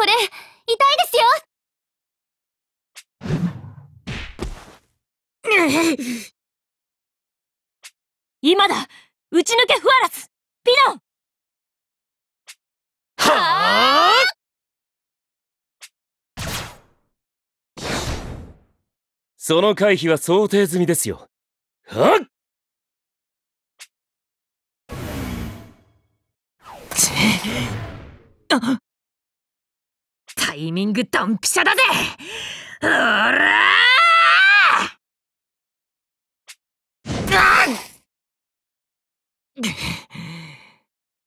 これ、痛いですよ今だ打ち抜けフアラスピノンはあその回避は想定済みですよはっあっタイミングドンピシャだぜおら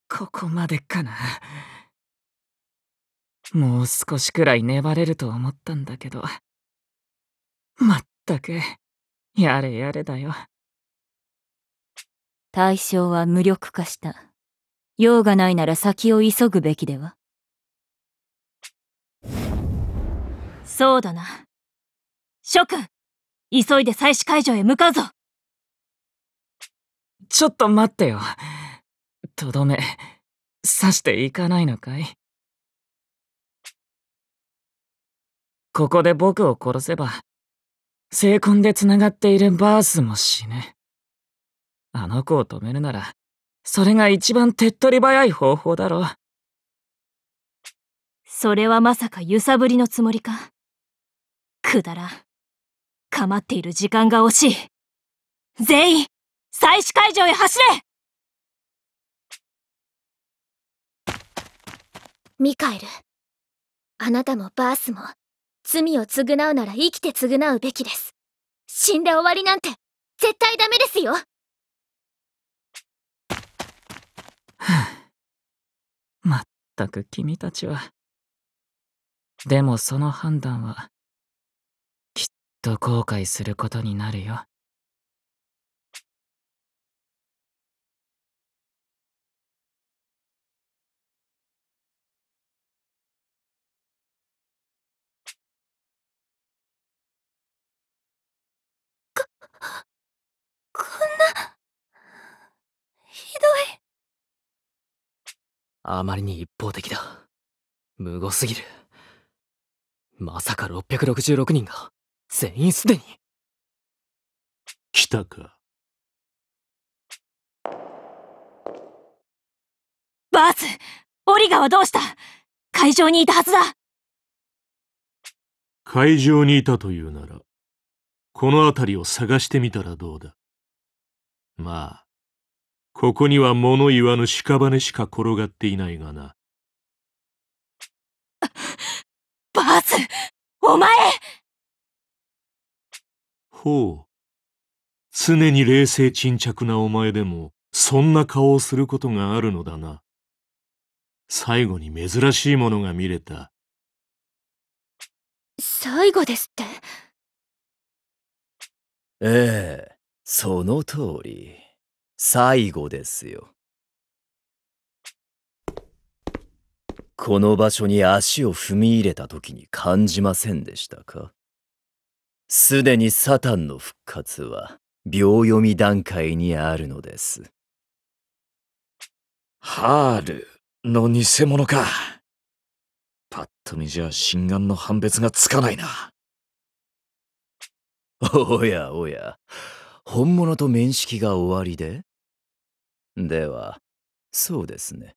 ここまでかなもう少しくらい粘れると思ったんだけどまったくやれやれだよ対象は無力化した用がないなら先を急ぐべきではそうだな。諸君、急いで祭祀会場へ向かうぞ。ちょっと待ってよ。とどめ、刺していかないのかいここで僕を殺せば、精魂で繋がっているバースも死ぬ。あの子を止めるなら、それが一番手っ取り早い方法だろう。それはまさか揺さぶりのつもりかくだらん。構っている時間が惜しい全員採取会場へ走れミカエルあなたもバースも罪を償うなら生きて償うべきです死んで終わりなんて絶対ダメですよまったく君たちはでもその判断はと後悔することになるよ。こんなひどいあまりに一方的だ無語すぎるまさか666人が全員すでに来たかバースオリガはどうした会場にいたはずだ会場にいたというならこの辺りを探してみたらどうだまあここには物言わぬ屍しか転がっていないがなバースお前ほう。常に冷静沈着なお前でも、そんな顔をすることがあるのだな。最後に珍しいものが見れた。最後ですってええ、その通り。最後ですよ。この場所に足を踏み入れた時に感じませんでしたかすでにサタンの復活は秒読み段階にあるのです。ハールの偽物か。パッと見じゃ心眼の判別がつかないな。おやおや、本物と面識が終わりででは、そうですね。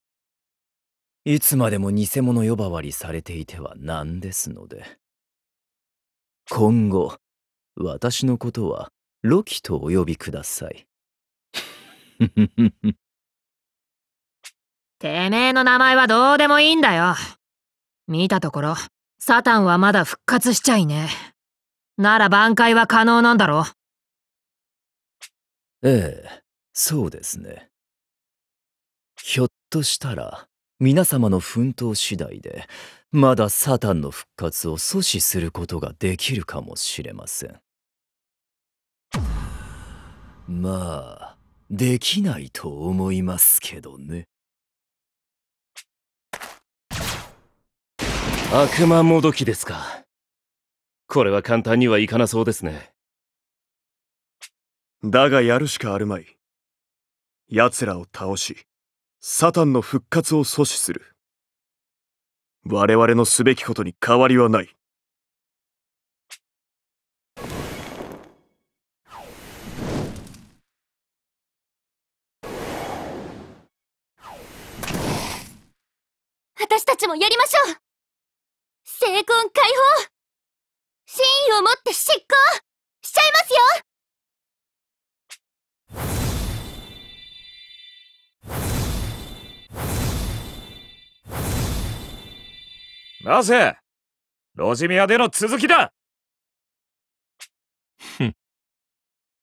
いつまでも偽物呼ばわりされていては何ですので。今後、私のことはロキとお呼びください。てめえの名前はどうでもいいんだよ。見たところ、サタンはまだ復活しちゃいねえ。なら挽回は可能なんだろええ、そうですね。ひょっとしたら、皆様の奮闘次第で、まだサタンの復活を阻止することができるかもしれません。まあ、できないと思いますけどね。悪魔もどきですか。これは簡単にはいかなそうですね。だがやるしかあるまい。奴らを倒し、サタンの復活を阻止する。我々のすべきことに変わりはない。私たちもやりましょう成婚解放真意をもって執行しちゃいますよなぜロジミアでの続きだ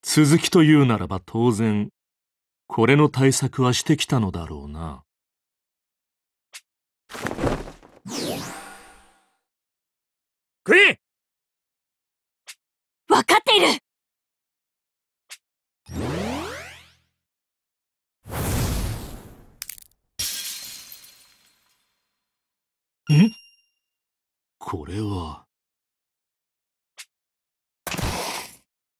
続きというならば当然これの対策はしてきたのだろうな。食え分かっているんこれは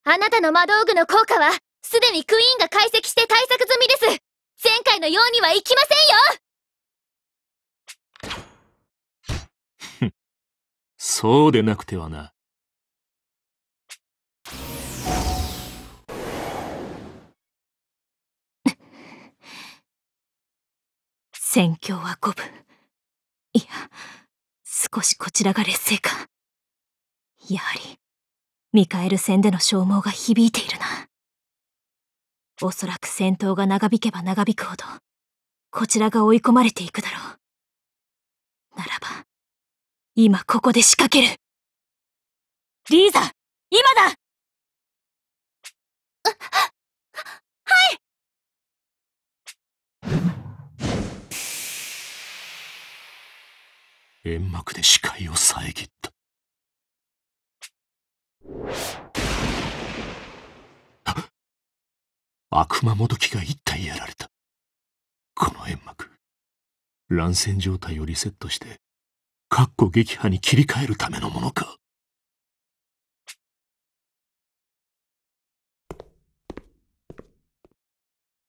あなたの魔道具の効果はすでにクイーンが解析して対策済みです前回のようにはいきませんよそうでなくてはな。戦況は五分。いや、少しこちらが劣勢か。やはり、ミカエル戦での消耗が響いているな。おそらく戦闘が長引けば長引くほど、こちらが追い込まれていくだろう。ならば、今ここで仕掛けるリーザ今だはい煙幕で視界を遮った悪魔もどきが一体やられたこの煙幕乱戦状態をリセットしてかっこ撃破に切り替えるためのものか。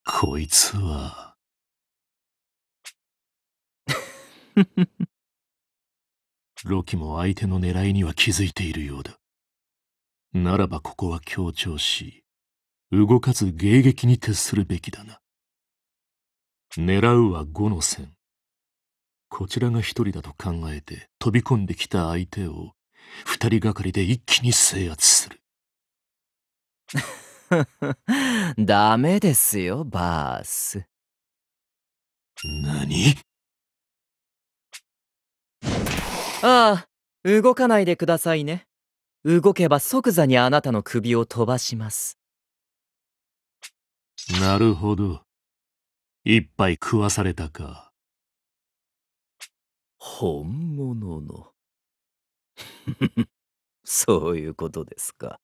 こいつは。ロキも相手の狙いには気づいているようだ。ならばここは強調し、動かず迎撃に徹するべきだな。狙うは5の線。こちらが一人だと考えて飛び込んできた相手を二人がかりで一気に制圧する ダメですよバース何ああ動かないでくださいね動けば即座にあなたの首を飛ばしますなるほど一杯食わされたか本物の。そういうことですか。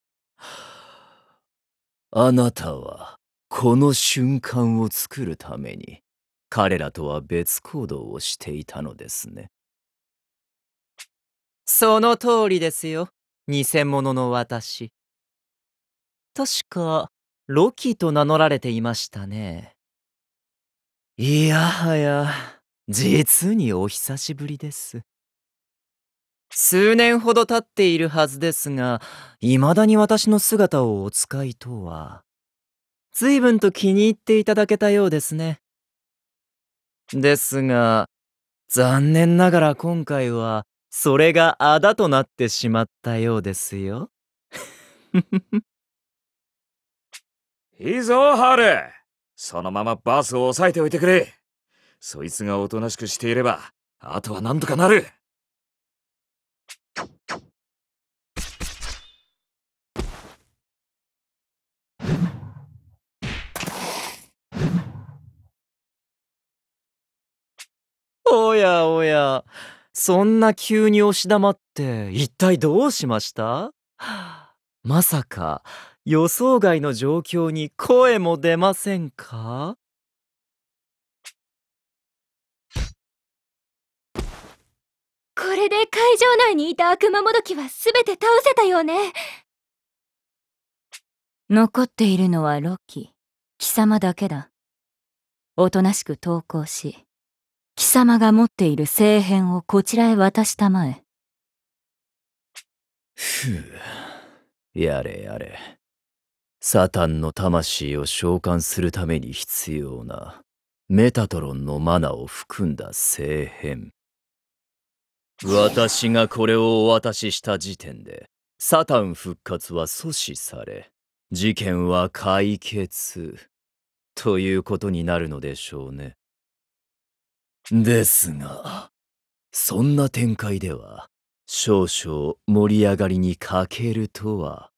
あなたはこの瞬間を作るために彼らとは別行動をしていたのですね。その通りですよ、偽物の私。確か、ロキと名乗られていましたね。いやはや。実にお久しぶりです数年ほど経っているはずですが未だに私の姿をお使いとは随分と気に入っていただけたようですねですが残念ながら今回はそれがあだとなってしまったようですよ いいぞハルそのままバスを押さえておいてくれそいつがおとなしくしていれば、あとは何とかなるおやおや、そんな急に押し黙って一体どうしました まさか予想外の状況に声も出ませんかこれで会場内にいた悪魔もどきは全て倒せたよね残っているのはロキ貴様だけだおとなしく投降し貴様が持っている聖変をこちらへ渡したまえふうやれやれサタンの魂を召喚するために必要なメタトロンのマナを含んだ聖変私がこれをお渡しした時点で、サタン復活は阻止され、事件は解決、ということになるのでしょうね。ですが、そんな展開では、少々盛り上がりに欠けるとは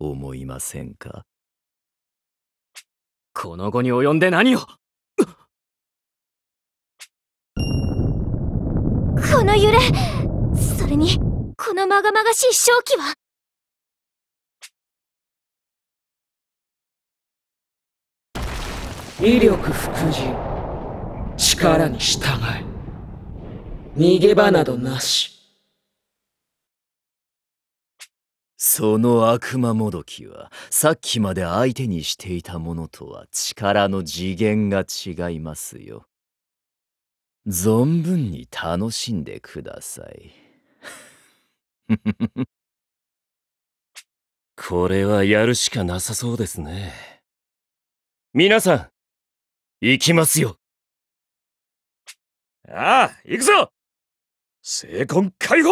思いませんかこの後に及んで何をこの揺れそれにこのまがまがしい正気は威力副陣力に従え逃げ場などなしその悪魔もどきはさっきまで相手にしていたものとは力の次元が違いますよ存分に楽しんでください。これはやるしかなさそうですね。皆さん、行きますよ。ああ、行くぞ聖魂解放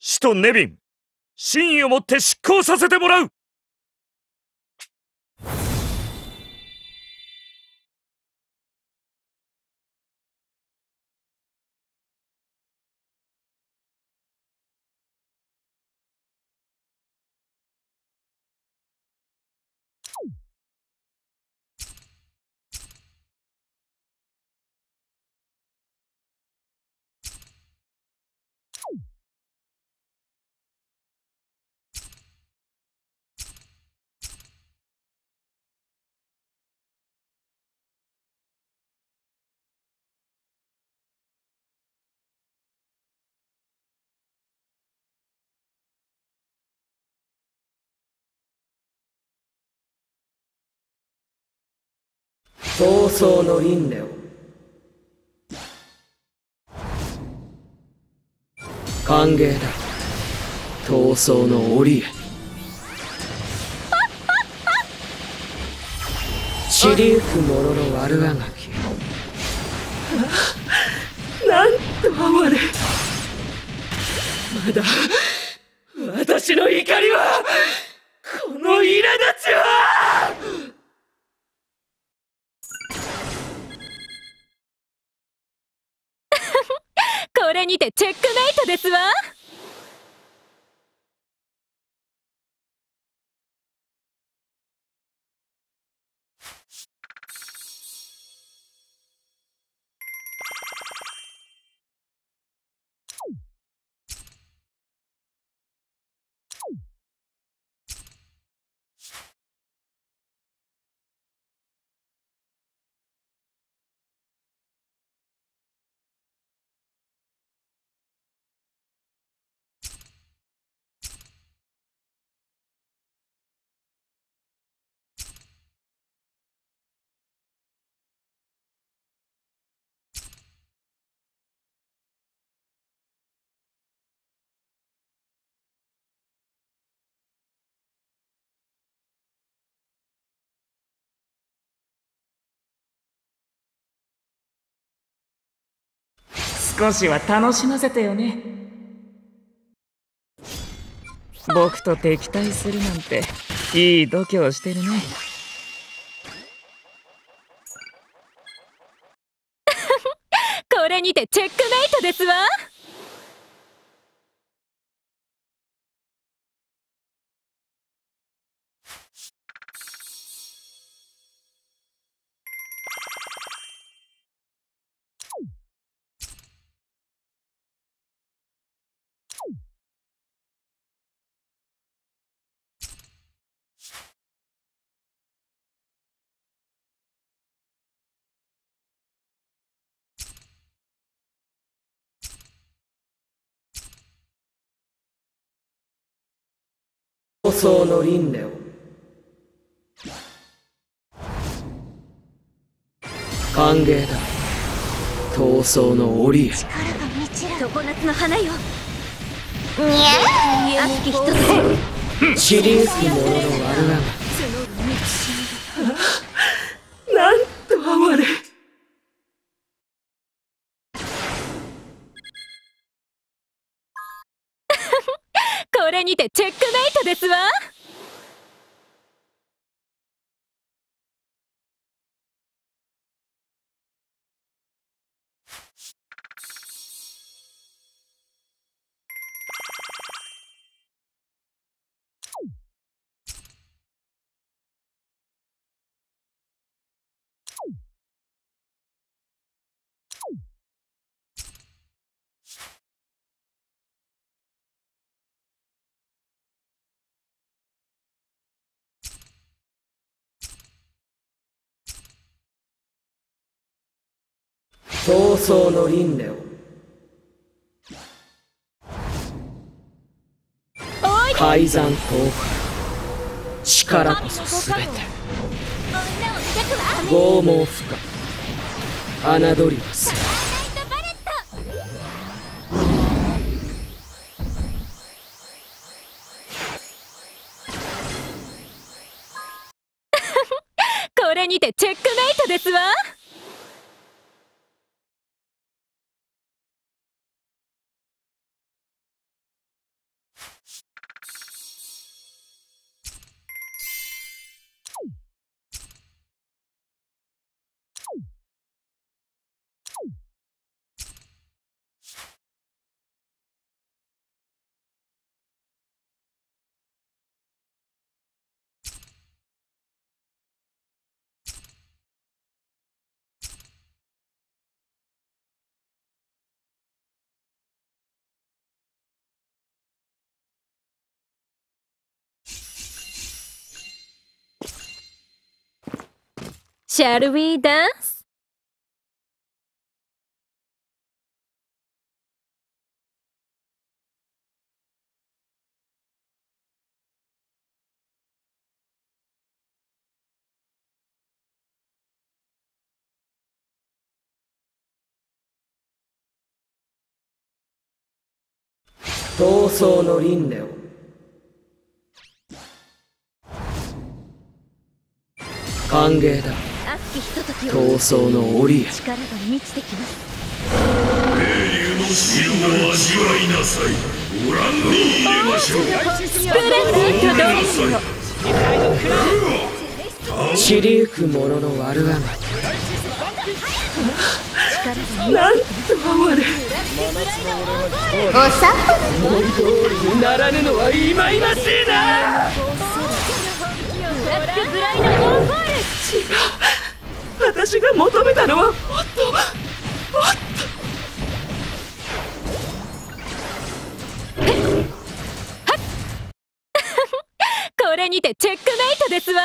使徒ネビン、真意をもって執行させてもらう闘争の輪廻を歓迎だ闘争の檻へ散りゆく者の悪あがきなんと哀れまだ私の怒りはこの苛立ちはれにてチェックメイトですわ少しは楽しませてよね僕と敵対するなんていい度胸してるね これにてチェックメイトですわ放送の輪廻を歓迎だ闘争の檻へ力が満ちる常夏の花よにゃー熱き人とちシリーズものの我らがなんと哀れにてチェックメイトですわ闘争の輪廻を改ざんと力こそ全て拷問不可侮りはす これにてチェックメイトですわ Shall we dance? 闘争の輪廻を歓迎だ闘争の檻へ力が満ちてきます英雄のを味わいなさいご覧に入れましょうスプレンディを散りゆく者の悪あがなんとれおさ思い通りにならぬのは忌々しいな違う私が求めたのはもっともっと これにてチェックメイトですわ